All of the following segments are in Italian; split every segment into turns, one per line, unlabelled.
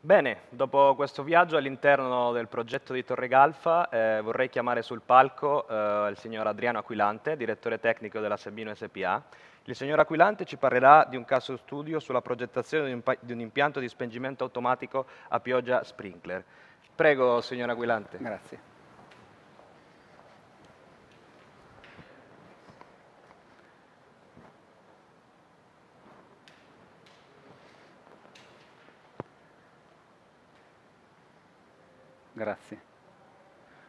Bene, dopo questo viaggio all'interno del progetto di Torre Galfa eh, vorrei chiamare sul palco eh, il signor Adriano Aquilante, direttore tecnico della Sabino SPA. Il signor Aquilante ci parlerà di un caso studio sulla progettazione di un impianto di spengimento automatico a pioggia sprinkler. Prego, signor Aquilante. Grazie. Grazie.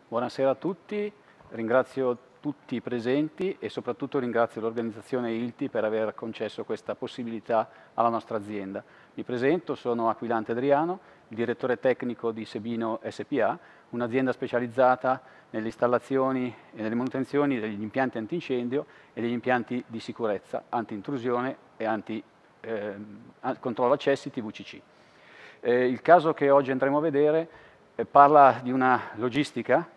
Buonasera a tutti, ringrazio tutti i presenti e soprattutto ringrazio l'organizzazione ILTI per aver concesso questa possibilità alla nostra azienda. Mi presento, sono Aquilante Adriano, il direttore tecnico di Sebino SPA, un'azienda specializzata nelle installazioni e nelle manutenzioni degli impianti antincendio e degli impianti di sicurezza, anti-intrusione e anti, eh, controllo accessi TVCC. Eh, il caso che oggi andremo a vedere è eh, parla di una logistica,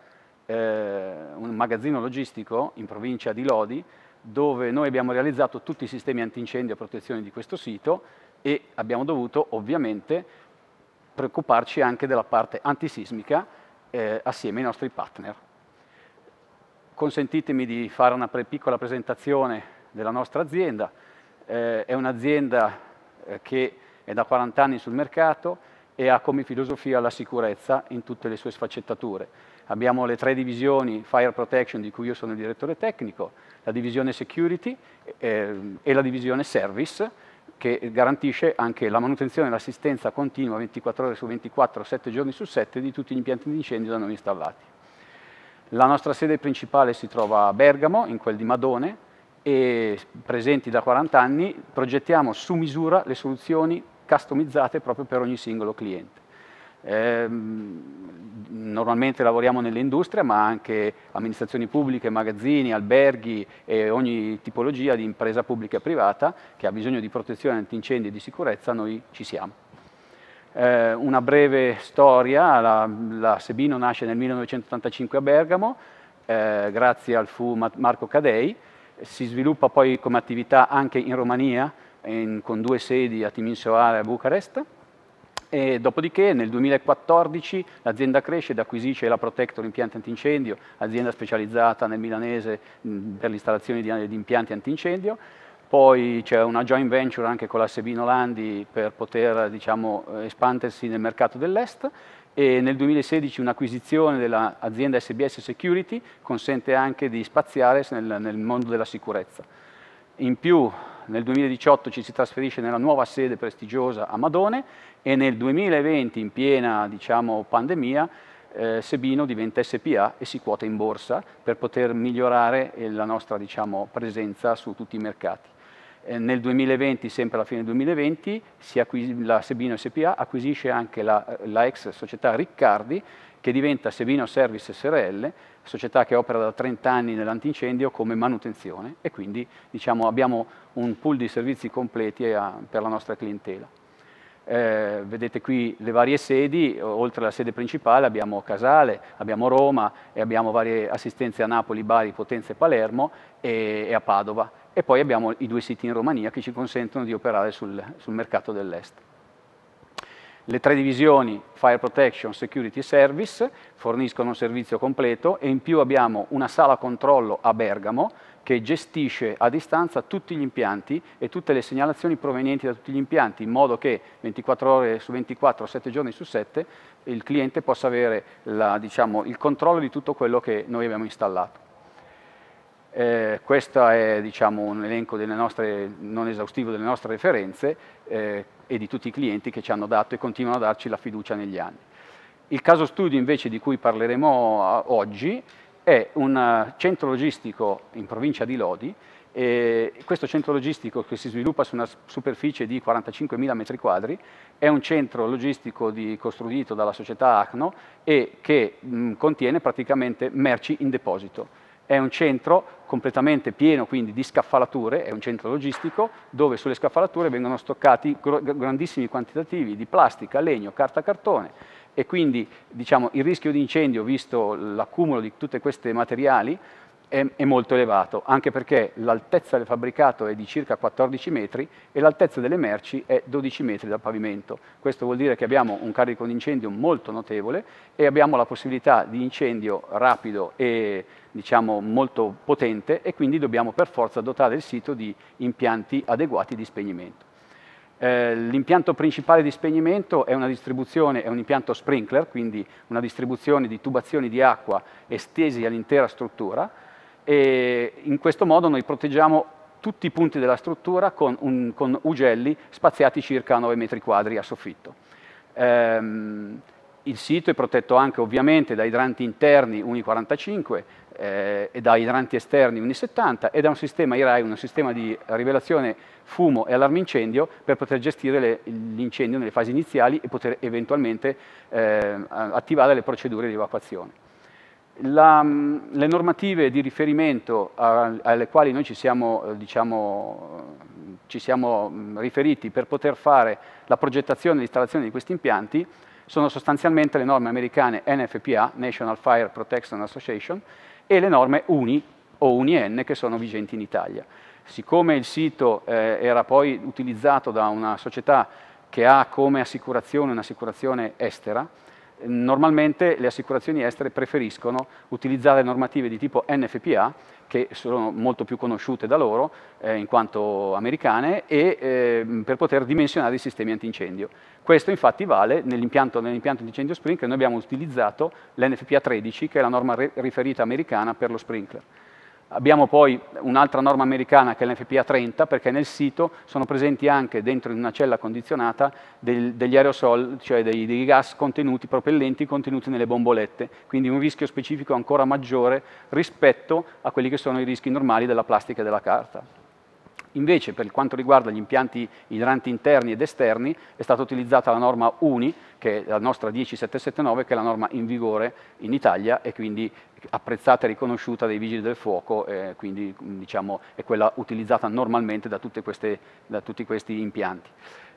eh, un magazzino logistico in provincia di Lodi, dove noi abbiamo realizzato tutti i sistemi antincendio a protezione di questo sito e abbiamo dovuto ovviamente preoccuparci anche della parte antisismica eh, assieme ai nostri partner. Consentitemi di fare una pre piccola presentazione della nostra azienda. Eh, è un'azienda eh, che è da 40 anni sul mercato, e ha come filosofia la sicurezza in tutte le sue sfaccettature. Abbiamo le tre divisioni Fire Protection di cui io sono il direttore tecnico, la divisione Security eh, e la divisione Service che garantisce anche la manutenzione e l'assistenza continua 24 ore su 24, 7 giorni su 7 di tutti gli impianti di incendio da noi installati. La nostra sede principale si trova a Bergamo, in quel di Madone, e presenti da 40 anni progettiamo su misura le soluzioni customizzate proprio per ogni singolo cliente. Ehm, normalmente lavoriamo nell'industria, ma anche amministrazioni pubbliche, magazzini, alberghi e ogni tipologia di impresa pubblica e privata che ha bisogno di protezione antincendi e di sicurezza, noi ci siamo. Eh, una breve storia, la, la, Sebino nasce nel 1985 a Bergamo, eh, grazie al fu Marco Cadei, si sviluppa poi come attività anche in Romania, in, con due sedi a Timisoara e a Bucarest. E dopodiché nel 2014 l'azienda cresce ed acquisisce la Protector Impianti Antincendio, azienda specializzata nel milanese per l'installazione di, di impianti antincendio. Poi c'è una joint venture anche con la Sebino Landi per poter diciamo, eh, espandersi nel mercato dell'est e nel 2016 un'acquisizione dell'azienda SBS Security consente anche di spaziare nel, nel mondo della sicurezza. In più nel 2018 ci si trasferisce nella nuova sede prestigiosa a Madone e nel 2020, in piena diciamo, pandemia, eh, Sebino diventa SPA e si quota in borsa per poter migliorare eh, la nostra diciamo, presenza su tutti i mercati. Eh, nel 2020, sempre alla fine del 2020, la Sebino SPA acquisisce anche la, eh, la ex società Riccardi, che diventa Sebino Service SRL, società che opera da 30 anni nell'antincendio come manutenzione e quindi diciamo, abbiamo un pool di servizi completi a, eh, per la nostra clientela. Eh, vedete qui le varie sedi, oltre alla sede principale abbiamo Casale, abbiamo Roma e abbiamo varie assistenze a Napoli, Bari, Potenza e Palermo e, e a Padova e poi abbiamo i due siti in Romania che ci consentono di operare sul, sul mercato dell'est. Le tre divisioni Fire Protection, Security Service forniscono un servizio completo e in più abbiamo una sala controllo a Bergamo che gestisce a distanza tutti gli impianti e tutte le segnalazioni provenienti da tutti gli impianti in modo che 24 ore su 24, 7 giorni su 7 il cliente possa avere la, diciamo, il controllo di tutto quello che noi abbiamo installato. Eh, questo è diciamo, un elenco nostre, non esaustivo delle nostre referenze eh, e di tutti i clienti che ci hanno dato e continuano a darci la fiducia negli anni. Il caso studio invece di cui parleremo oggi è un eh, centro logistico in provincia di Lodi. E questo centro logistico che si sviluppa su una superficie di 45.000 metri quadri è un centro logistico di, costruito dalla società ACNO e che mh, contiene praticamente merci in deposito. È un centro completamente pieno quindi di scaffalature, è un centro logistico, dove sulle scaffalature vengono stoccati grandissimi quantitativi di plastica, legno, carta, cartone e quindi diciamo, il rischio di incendio, visto l'accumulo di tutti questi materiali, è, è molto elevato, anche perché l'altezza del fabbricato è di circa 14 metri e l'altezza delle merci è 12 metri dal pavimento. Questo vuol dire che abbiamo un carico di incendio molto notevole e abbiamo la possibilità di incendio rapido e diciamo, molto potente e quindi dobbiamo per forza dotare il sito di impianti adeguati di spegnimento. Eh, l'impianto principale di spegnimento è, è un impianto sprinkler, quindi una distribuzione di tubazioni di acqua estesi all'intera struttura e in questo modo noi proteggiamo tutti i punti della struttura con, un, con ugelli spaziati circa 9 metri quadri a soffitto. Ehm, il sito è protetto anche ovviamente da idranti interni 1,45 eh, e da idranti esterni 1,70 e da un sistema IRAI, un sistema di rivelazione fumo e allarme incendio per poter gestire l'incendio nelle fasi iniziali e poter eventualmente eh, attivare le procedure di evacuazione. La, mm, le normative di riferimento alle quali noi ci siamo, eh, diciamo, mm, ci siamo mm, riferiti per poter fare la progettazione e l'installazione di questi impianti sono sostanzialmente le norme americane NFPA, National Fire Protection Association, e le norme UNI o UNIN che sono vigenti in Italia. Siccome il sito eh, era poi utilizzato da una società che ha come assicurazione un'assicurazione estera, normalmente le assicurazioni estere preferiscono utilizzare normative di tipo NFPA, che sono molto più conosciute da loro eh, in quanto americane, e, eh, per poter dimensionare i sistemi antincendio. Questo infatti vale nell'impianto, nell antincendio sprinkler, noi abbiamo utilizzato l'NFPA 13, che è la norma riferita americana per lo sprinkler. Abbiamo poi un'altra norma americana che è l'FPA 30 perché nel sito sono presenti anche dentro in una cella condizionata del, degli aerosol, cioè dei, dei, gas contenuti, propellenti contenuti nelle bombolette, quindi un rischio specifico ancora maggiore rispetto a quelli che sono i rischi normali della plastica e della carta. Invece per quanto riguarda gli impianti idranti interni ed esterni è stata utilizzata la norma UNI, che è la nostra 10779, che è la norma in vigore in Italia e quindi apprezzata e riconosciuta dai vigili del fuoco, eh, quindi mm, diciamo, è quella utilizzata normalmente da, queste, da tutti questi impianti.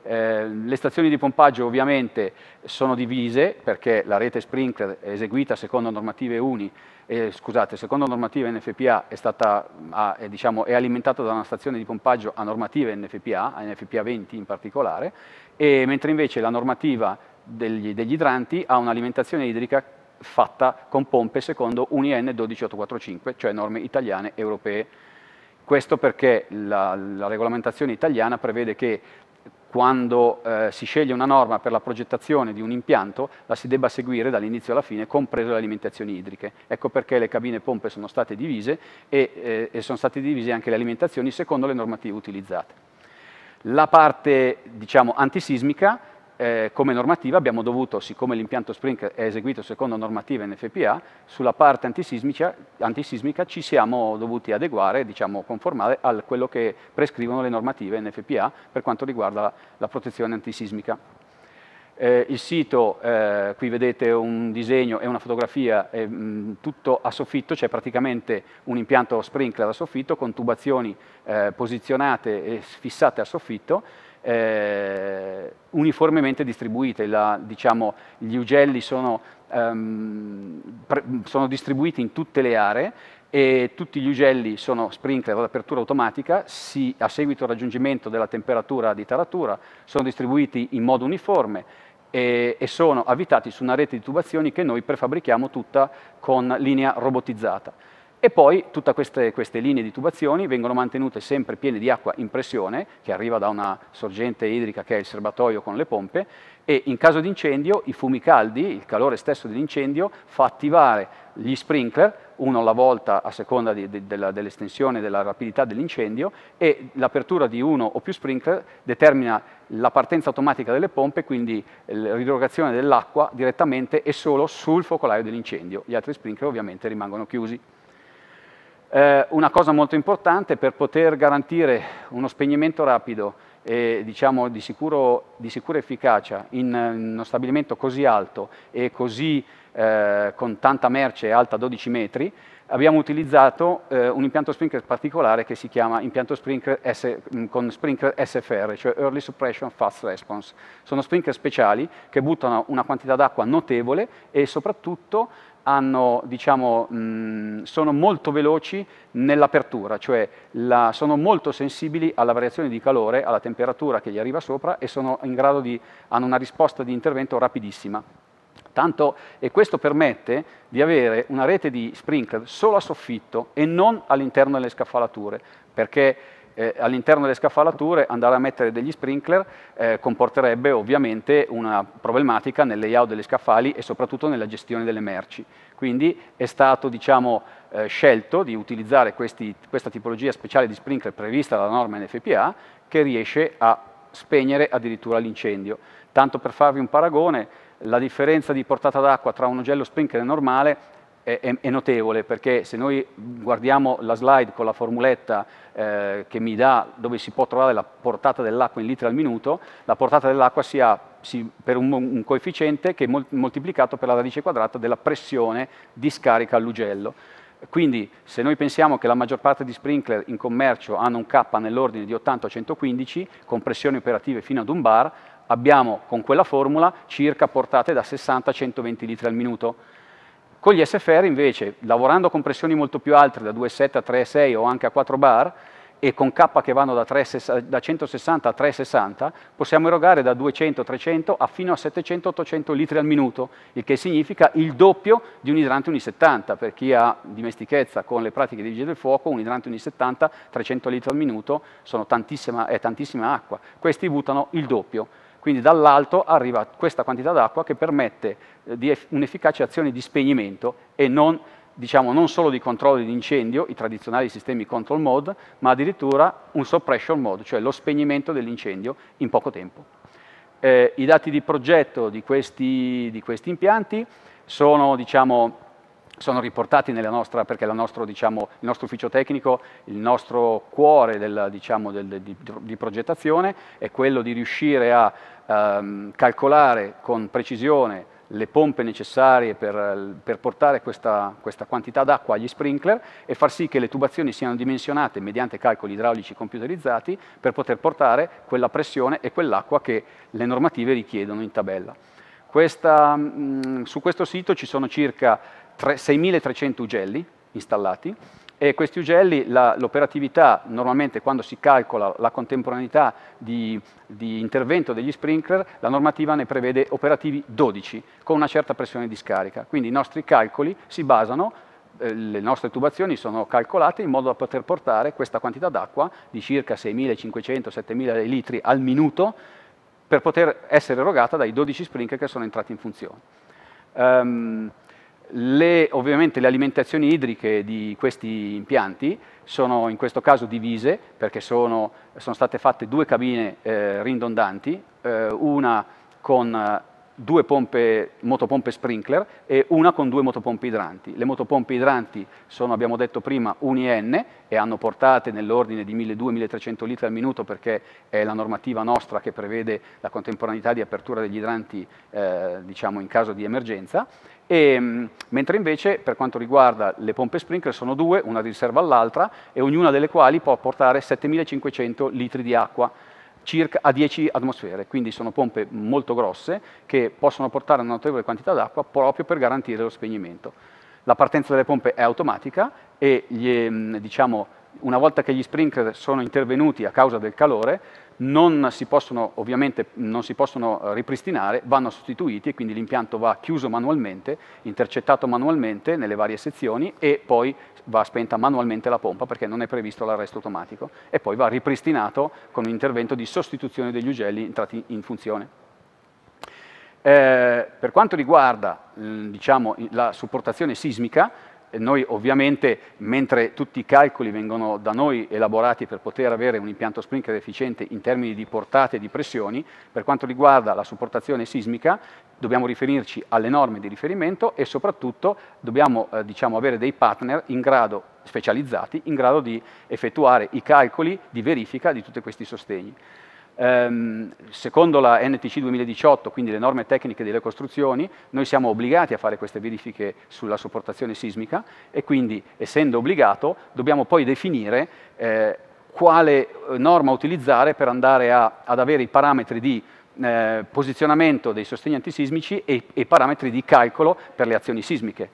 Eh, le stazioni di pompaggio ovviamente sono divise perché la rete sprinkler è eseguita secondo normative UNI, eh, scusate, secondo normative NFPA è, stata, a, è, diciamo, è, alimentata da una stazione di pompaggio a normative NFPA, a NFPA 20 in particolare, mentre invece la normativa degli, degli idranti ha un'alimentazione idrica fatta con pompe secondo un IN 12845, cioè norme italiane e europee. Questo perché la, la regolamentazione italiana prevede che quando eh, si sceglie una norma per la progettazione di un impianto la si debba seguire dall'inizio alla fine, compreso le alimentazioni idriche. Ecco perché le cabine pompe sono state divise e, eh, e sono state divise anche le alimentazioni secondo le normative utilizzate. La parte diciamo, antisismica eh, come normativa abbiamo dovuto, siccome l'impianto Spring è eseguito secondo normativa NFPA, sulla parte antisismica, antisismica ci siamo dovuti adeguare, diciamo conformare a quello che prescrivono le normative NFPA per quanto riguarda la, la protezione antisismica. Eh, il sito, eh, qui vedete un disegno e una fotografia, eh, mh, mm, tutto a soffitto, c'è cioè praticamente un impianto sprinkler a soffitto con tubazioni eh, posizionate e fissate a soffitto eh, uniformemente distribuite. La, diciamo, gli ugelli sono, ehm, pre, sono, distribuiti in tutte le aree e tutti gli ugelli sono sprinkler ad apertura automatica, si, a seguito del raggiungimento della temperatura di taratura sono distribuiti in modo uniforme e, e sono avvitati su una rete di tubazioni che noi prefabbrichiamo tutta con linea robotizzata. E poi tutte queste, queste, linee di tubazioni vengono mantenute sempre piene di acqua in pressione, che arriva da una sorgente idrica che è il serbatoio con le pompe, e in caso di incendio i fumi caldi, il calore stesso dell'incendio, fa attivare gli sprinkler, uno alla volta a seconda de, dell'estensione della rapidità dell'incendio, e l'apertura di uno o più sprinkler determina la partenza automatica delle pompe, quindi l'idrogazione dell'acqua direttamente e solo sul focolaio dell'incendio. Gli altri sprinkler ovviamente rimangono chiusi. Eh, una cosa molto importante per poter garantire uno spegnimento rapido e diciamo, di, sicuro, di, sicura efficacia in, in, uno stabilimento così alto e così eh, con tanta merce alta 12 metri, abbiamo utilizzato eh, un impianto sprinkler particolare che si chiama impianto sprinkler S, mm, con sprinkler SFR, cioè Early Suppression Fast Response. Sono sprinkler speciali che buttano una quantità d'acqua notevole e soprattutto hanno, diciamo, mh, mm, sono molto veloci nell'apertura, cioè la, sono molto sensibili alla variazione di calore, alla temperatura che gli arriva sopra e di, hanno una risposta di intervento rapidissima. Tanto, e questo permette di avere una rete di sprinkler solo a soffitto e non all'interno delle scaffalature, perché eh, all'interno delle scaffalature andare a mettere degli sprinkler eh, comporterebbe ovviamente una problematica nel layout degli scaffali e soprattutto nella gestione delle merci. Quindi è stato diciamo, eh, scelto di utilizzare questi, questa tipologia speciale di sprinkler prevista dalla norma NFPA che riesce a spegnere addirittura l'incendio. Tanto per farvi un paragone, la differenza di portata d'acqua tra un gelo sprinkler normale è, è, è, notevole perché se noi guardiamo la slide con la formuletta eh, che mi dà dove si può trovare la portata dell'acqua in litri al minuto, la portata dell'acqua si ha si, per un, un, coefficiente che è mol, moltiplicato per la radice quadrata della pressione di scarica all'ugello. Quindi se noi pensiamo che la maggior parte di sprinkler in commercio hanno un K nell'ordine di 80 a 115 con pressioni operative fino ad un bar, abbiamo con quella formula circa portate da 60 a 120 litri al minuto. Con gli SFR invece, lavorando con pressioni molto più alte, da 2,7 a 3,6 o anche a 4 bar, e con K che vanno da, 3, da 160 a 360, possiamo erogare da 200, 300 a fino a 700, 800 litri al minuto, il che significa il doppio di un idrante Uni70. Per chi ha dimestichezza con le pratiche di vigile del fuoco, un idrante Uni70, 300 litri al minuto, tantissima, è tantissima acqua. Questi buttano il doppio. Quindi dall'alto arriva questa quantità d'acqua che permette eh, un'efficace azione di spegnimento e non, diciamo, non solo di controllo di incendio, i tradizionali sistemi control mode, ma addirittura un suppression mode, cioè lo spegnimento dell'incendio in poco tempo. Eh, I dati di progetto di questi, di questi impianti sono, diciamo, sono riportati nella nostra, perché nostro, diciamo, il nostro ufficio tecnico, il nostro cuore della, diciamo, del, di, di progettazione è quello di riuscire a ehm, calcolare con precisione le pompe necessarie per, per portare questa, questa quantità d'acqua agli sprinkler e far sì che le tubazioni siano dimensionate mediante calcoli idraulici computerizzati per poter portare quella pressione e quell'acqua che le normative richiedono in tabella. Questa, mh, mm, su questo sito ci sono circa 6.300 ugelli installati, e questi ugelli, l'operatività, normalmente quando si calcola la contemporaneità di, di, intervento degli sprinkler, la normativa ne prevede operativi 12 con una certa pressione di scarica. Quindi i nostri calcoli si basano, eh, le nostre tubazioni sono calcolate in modo da poter portare questa quantità d'acqua di circa 6.500-7.000 litri al minuto per poter essere erogata dai 12 sprinkler che sono entrati in funzione. Um, le, ovviamente le alimentazioni idriche di questi impianti sono in questo caso divise perché sono, sono state fatte due cabine eh, ridondanti, eh, una con eh, due pompe, motopompe sprinkler e una con due motopompe idranti. Le motopompe idranti sono, abbiamo detto prima, un e hanno portate nell'ordine di 1200-1300 litri al minuto perché è la normativa nostra che prevede la contemporaneità di apertura degli idranti eh, diciamo, in caso di emergenza e, ehm, mentre invece per quanto riguarda le pompe sprinkler sono due, una di riserva all'altra e ognuna delle quali può portare 7500 litri di acqua circa a 10 atmosfere, quindi sono pompe molto grosse che possono portare una notevole quantità d'acqua proprio per garantire lo spegnimento. La partenza delle pompe è automatica e gli, ehm, diciamo, una volta che gli sprinkler sono intervenuti a causa del calore, non si possono, ovviamente non si possono eh, ripristinare, vanno sostituiti e quindi l'impianto va chiuso manualmente, intercettato manualmente nelle varie sezioni e poi va spenta manualmente la pompa perché non è previsto l'arresto automatico e poi va ripristinato con un intervento di sostituzione degli ugelli entrati in funzione. Eh, per quanto riguarda mm, diciamo, la supportazione sismica, noi ovviamente, mentre tutti i calcoli vengono da noi elaborati per poter avere un impianto sprinkler efficiente in termini di portate e di pressioni, per quanto riguarda la supportazione sismica dobbiamo riferirci alle norme di riferimento e soprattutto dobbiamo eh, diciamo, avere dei partner in grado, specializzati in grado di effettuare i calcoli di verifica di tutti questi sostegni. Ehm, secondo la NTC 2018, quindi le norme tecniche delle costruzioni, noi siamo obbligati a fare queste verifiche sulla sopportazione sismica e quindi, essendo obbligato, dobbiamo poi definire eh, quale eh, norma utilizzare per andare a, ad avere i parametri di eh, posizionamento dei sostegni antisismici e i parametri di calcolo per le azioni sismiche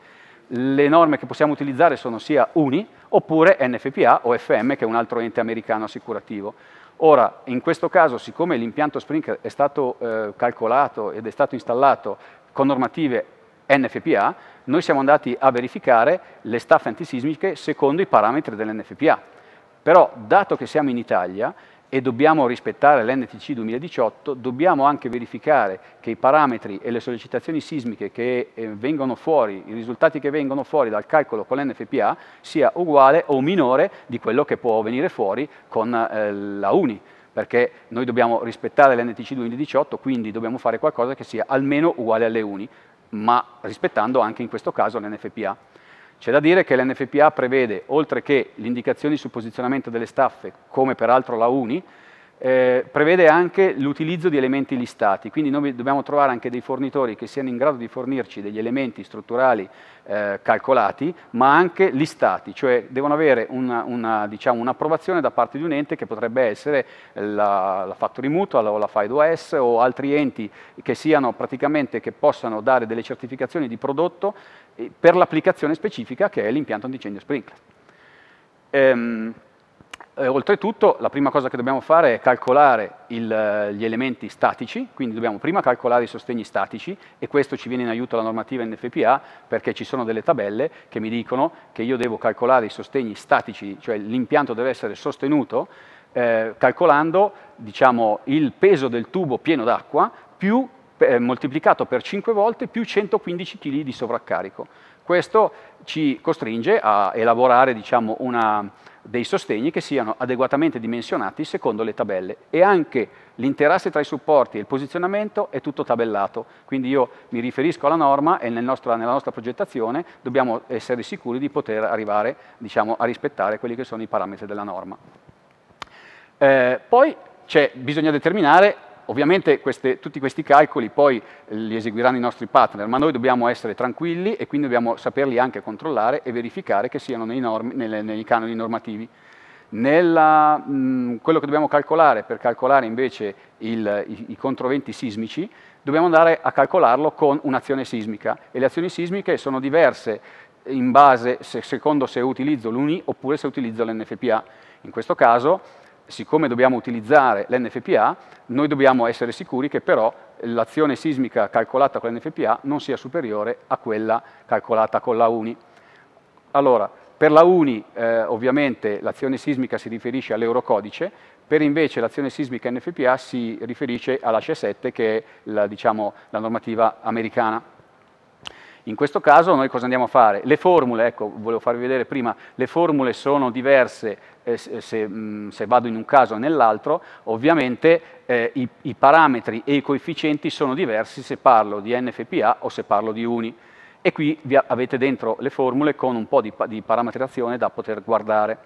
le norme che possiamo utilizzare sono sia UNI oppure NFPA o FM che è un altro ente americano assicurativo. Ora, in questo caso, siccome l'impianto Spring è stato eh, calcolato ed è stato installato con normative NFPA, noi siamo andati a verificare le staffe antisismiche secondo i parametri dell'NFPA. Però, dato che siamo in Italia, e dobbiamo rispettare l'NTC 2018, dobbiamo anche verificare che i parametri e le sollecitazioni sismiche che eh, vengono fuori, i risultati che vengono fuori dal calcolo con l'NFPA sia uguale o minore di quello che può venire fuori con eh, la UNI perché noi dobbiamo rispettare l'NTC 2018, quindi dobbiamo fare qualcosa che sia almeno uguale alle UNI, ma rispettando anche in questo caso l'NFPA. C'è da dire che l'NFPA prevede, oltre che l'indicazione sul posizionamento delle staffe, come peraltro la UNI, eh, prevede anche l'utilizzo di elementi listati, quindi noi dobbiamo trovare anche dei fornitori che siano in grado di fornirci degli elementi strutturali eh, calcolati, ma anche listati, cioè devono avere diciamo, un'approvazione diciamo, un da parte di un ente che potrebbe essere la, la Factory Mutual o la FIDOS o altri enti che, siano, che possano dare delle certificazioni di prodotto eh, per l'applicazione specifica che è l'impianto antincendio sprinkler. Ehm, eh, oltretutto la prima cosa che dobbiamo fare è calcolare il, eh, gli elementi statici, quindi dobbiamo prima calcolare i sostegni statici e questo ci viene in aiuto la normativa NFPA perché ci sono delle tabelle che mi dicono che io devo calcolare i sostegni statici, cioè l'impianto deve essere sostenuto eh, calcolando diciamo, il peso del tubo pieno d'acqua più per, eh, moltiplicato per 5 volte più 115 kg di sovraccarico. Questo ci costringe a elaborare diciamo, una, dei sostegni che siano adeguatamente dimensionati secondo le tabelle e anche l'interasse tra i supporti e il posizionamento è tutto tabellato, quindi io mi riferisco alla norma e nel nostro, nella nostra progettazione dobbiamo essere sicuri di poter arrivare diciamo, a rispettare quelli che sono i parametri della norma. Eh, poi bisogna determinare Ovviamente queste, tutti questi calcoli poi eh, li eseguiranno i nostri partner, ma noi dobbiamo essere tranquilli e quindi dobbiamo saperli anche controllare e verificare che siano nei, norm, nelle, nei canoni normativi. Nella, mh, quello che dobbiamo calcolare per calcolare invece il, i, i, controventi sismici, dobbiamo andare a calcolarlo con un'azione sismica e le azioni sismiche sono diverse in base, se, secondo se utilizzo l'UNI oppure se utilizzo l'NFPA. In questo caso siccome dobbiamo utilizzare l'NFPA, noi dobbiamo essere sicuri che però l'azione sismica calcolata con l'NFPA non sia superiore a quella calcolata con la UNI. Allora, per la UNI eh, ovviamente l'azione sismica si riferisce all'Eurocodice, per invece l'azione sismica NFPA si riferisce alla C7 che è la, diciamo, la normativa americana. In questo caso noi cosa andiamo a fare? Le formule, ecco, volevo farvi vedere prima, le formule sono diverse eh, se, mh, mm, se, vado in un caso o nell'altro, ovviamente eh, i, i parametri e i coefficienti sono diversi se parlo di NFPA o se parlo di UNI e qui avete dentro le formule con un po' di, di parametrazione da poter guardare.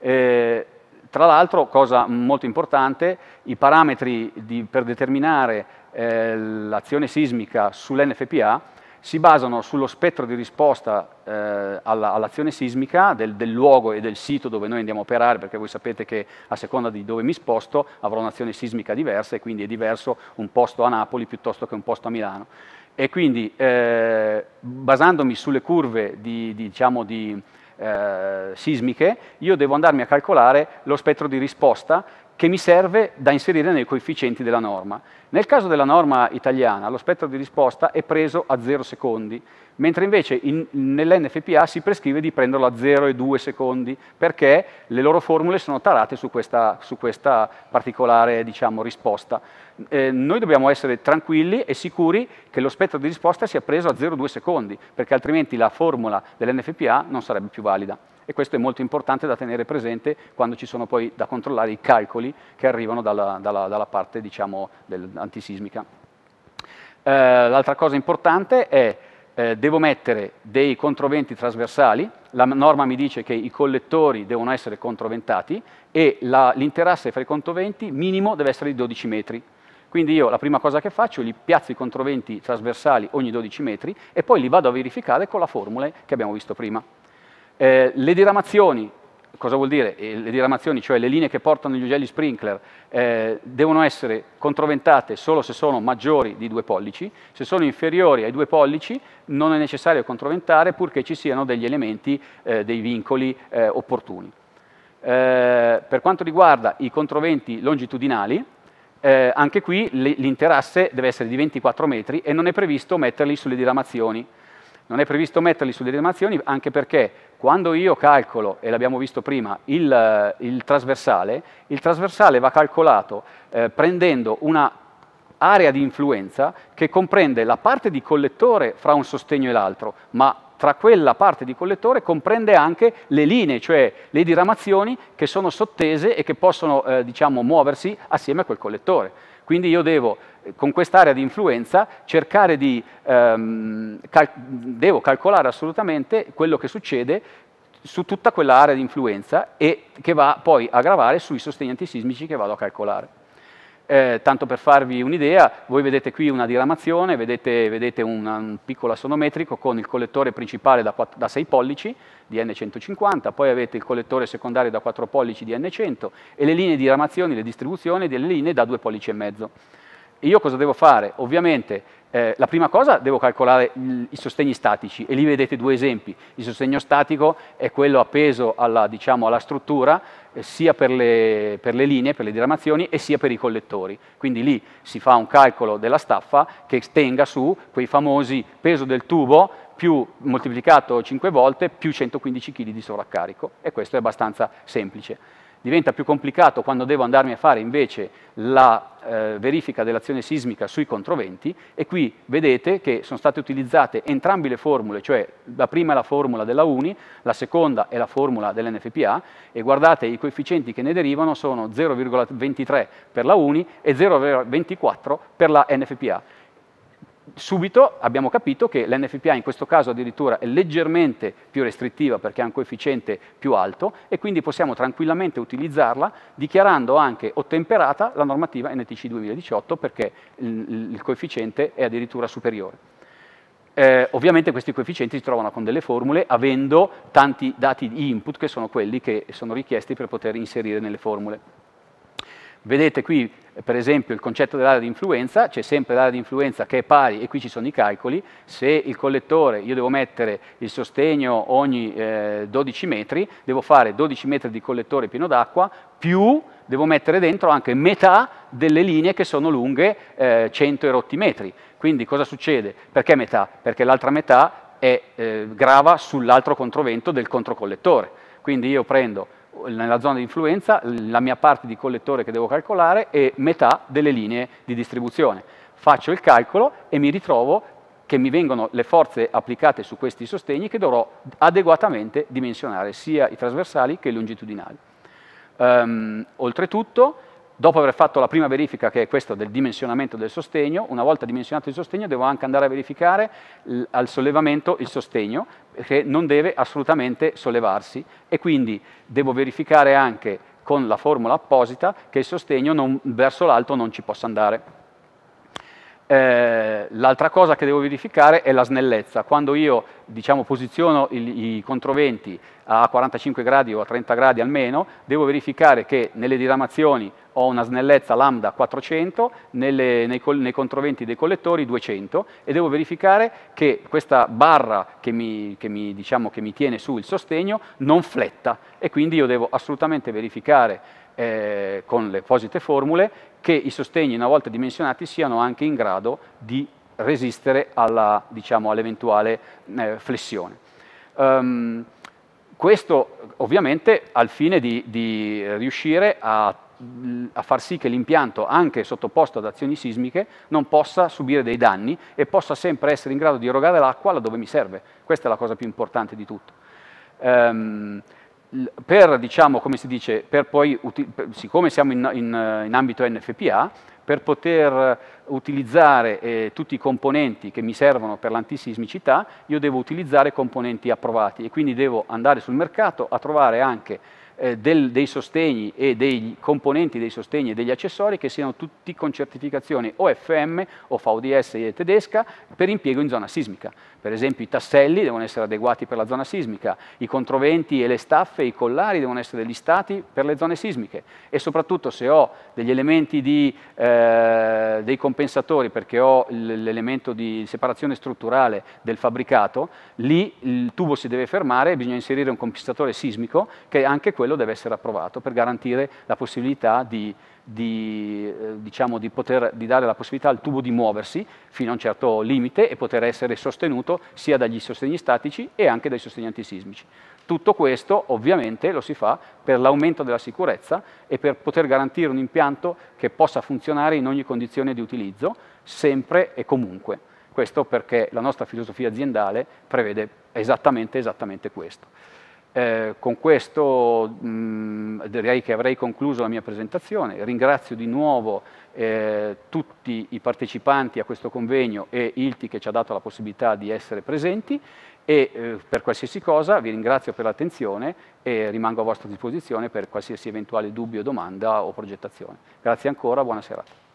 Eh, tra l'altro, cosa molto importante, i parametri di, per determinare eh, l'azione sismica sull'NFPA si basano sullo spettro di risposta eh, all'azione sismica del, del, luogo e del sito dove noi andiamo a operare, perché voi sapete che a seconda di dove mi sposto avrò un'azione sismica diversa e quindi è diverso un posto a Napoli piuttosto che un posto a Milano. E quindi eh, basandomi sulle curve di, di, diciamo di, eh, sismiche, io devo andarmi a calcolare lo spettro di risposta che mi serve da inserire nei coefficienti della norma. Nel caso della norma italiana lo spettro di risposta è preso a 0 secondi, mentre invece in, nell'NFPA si prescrive di prenderlo a 0,2 secondi, perché le loro formule sono tarate su questa, su questa particolare diciamo, risposta. Eh, noi dobbiamo essere tranquilli e sicuri che lo spettro di risposta sia preso a 0,2 secondi, perché altrimenti la formula dell'NFPA non sarebbe più valida e questo è molto importante da tenere presente quando ci sono poi da controllare i calcoli che arrivano dalla, dalla, dalla parte diciamo, antisismica. Eh, L'altra cosa importante è eh, devo mettere dei controventi trasversali, la norma mi dice che i collettori devono essere controventati e l'interasse fra i controventi minimo deve essere di 12 metri. Quindi io la prima cosa che faccio, li piazzo i controventi trasversali ogni 12 metri e poi li vado a verificare con la formula che abbiamo visto prima. Eh, le diramazioni, cosa vuol dire? Eh, le diramazioni, cioè le linee che portano gli ugelli sprinkler, eh, devono essere controventate solo se sono maggiori di due pollici, se sono inferiori ai due pollici non è necessario controventare purché ci siano degli elementi, eh, dei vincoli eh, opportuni. Eh, per quanto riguarda i controventi longitudinali, anche qui l'interasse deve essere di 24 metri e non è previsto metterli sulle diramazioni. Non è previsto metterli sulle diramazioni anche perché quando io calcolo, e l'abbiamo visto prima, il, eh, il, trasversale, il trasversale va calcolato eh, prendendo una area di influenza che comprende la parte di collettore fra un sostegno e l'altro, ma tra quella parte di collettore comprende anche le linee, cioè le diramazioni che sono sottese e che possono eh, diciamo, muoversi assieme a quel collettore. Quindi io devo, eh, con quest'area di influenza, cercare di, ehm, cal devo calcolare assolutamente quello che succede su tutta quell'area di influenza e che va poi a gravare sui sostegni antisismici che vado a calcolare. Eh, tanto per farvi un'idea, voi vedete qui una diramazione, vedete, vedete un, un, piccolo assonometrico con il collettore principale da, 4, da, 6 pollici di N150, poi avete il collettore secondario da 4 pollici di N100 e le linee di diramazione, le distribuzioni delle linee da 2 pollici e mezzo. Io cosa devo fare? Ovviamente eh, la prima cosa devo calcolare il, i sostegni statici e lì vedete due esempi. Il sostegno statico è quello appeso alla, diciamo, alla struttura eh, sia per le, per le, linee, per le diramazioni e sia per i collettori. Quindi lì si fa un calcolo della staffa che tenga su quei famosi peso del tubo più moltiplicato 5 volte più 115 kg di sovraccarico e questo è abbastanza semplice diventa più complicato quando devo andarmi a fare invece la eh, verifica dell'azione sismica sui controventi e qui vedete che sono state utilizzate entrambe le formule, cioè la prima è la formula della UNI, la seconda è la formula dell'NFPA e guardate i coefficienti che ne derivano sono 0,23 per la UNI e 0,24 per la NFPA subito abbiamo capito che l'NFPA in questo caso addirittura è leggermente più restrittiva perché ha un coefficiente più alto e quindi possiamo tranquillamente utilizzarla dichiarando anche ottemperata la normativa NTC 2018 perché il coefficiente è addirittura superiore. Eh, ovviamente questi coefficienti si trovano con delle formule avendo tanti dati di input che sono quelli che sono richiesti per poter inserire nelle formule. Vedete qui per esempio il concetto dell'area di influenza, c'è sempre l'area di influenza che è pari e qui ci sono i calcoli, se il collettore io devo mettere il sostegno ogni eh, 12 metri, devo fare 12 metri di collettore pieno d'acqua più devo mettere dentro anche metà delle linee che sono lunghe eh, 100 e rotti metri. Quindi cosa succede? Perché metà? Perché l'altra metà è, eh, grava sull'altro controvento del controcollettore. Quindi io prendo nella zona di influenza la mia parte di collettore che devo calcolare e metà delle linee di distribuzione. Faccio il calcolo e mi ritrovo che mi vengono le forze applicate su questi sostegni che dovrò adeguatamente dimensionare, sia i trasversali che i longitudinali. Um, oltretutto Dopo aver fatto la prima verifica, che è questa del dimensionamento del sostegno, una volta dimensionato il sostegno devo anche andare a verificare al sollevamento il sostegno, che non deve assolutamente sollevarsi e quindi devo verificare anche con la formula apposita che il sostegno non, verso l'alto non ci possa andare. Eh, l'altra cosa che devo verificare è la snellezza. Quando io diciamo, posiziono il, i controventi a 45 gradi o a 30 gradi almeno, devo verificare che nelle diramazioni ho una snellezza lambda 400, nelle, nei, nei, controventi dei collettori 200 e devo verificare che questa barra che mi, che mi, diciamo, che mi tiene su il sostegno non fletta e quindi io devo assolutamente verificare eh, con le apposite formule che i sostegni una volta dimensionati siano anche in grado di resistere diciamo, all'eventuale diciamo, all eh, flessione. Um, questo ovviamente al fine di, di riuscire a, a, far sì che l'impianto, anche sottoposto ad azioni sismiche, non possa subire dei danni e possa sempre essere in grado di erogare l'acqua laddove mi serve. Questa è la cosa più importante di tutto. Um, per, diciamo, come si dice, per poi, siccome siamo in, in, in ambito NFPA, per poter utilizzare eh, tutti i componenti che mi servono per l'antisismicità, io devo utilizzare componenti approvati e quindi devo andare sul mercato a trovare anche eh, del, dei sostegni e dei componenti dei sostegni e degli accessori che siano tutti con certificazione OFM o VDS tedesca per impiego in zona sismica. Per esempio i tasselli devono essere adeguati per la zona sismica, i controventi e le staffe, i collari devono essere listati per le zone sismiche e soprattutto se ho degli elementi di, eh, dei compensatori perché ho l'elemento di separazione strutturale del fabbricato, lì il tubo si deve fermare e bisogna inserire un compensatore sismico che anche quello quello deve essere approvato per garantire la possibilità di, di, eh, diciamo, di, poter, di dare la possibilità al tubo di muoversi fino a un certo limite e poter essere sostenuto sia dagli sostegni statici e anche dai sostegni antisismici. Tutto questo ovviamente lo si fa per l'aumento della sicurezza e per poter garantire un impianto che possa funzionare in ogni condizione di utilizzo, sempre e comunque. Questo perché la nostra filosofia aziendale prevede esattamente, esattamente questo. Eh, con questo mh, direi che avrei concluso la mia presentazione. Ringrazio di nuovo eh, tutti i partecipanti a questo convegno e ILTI che ci ha dato la possibilità di essere presenti e eh, per qualsiasi cosa vi ringrazio per l'attenzione e rimango a vostra disposizione per qualsiasi eventuale dubbio, domanda o progettazione. Grazie ancora, buona serata.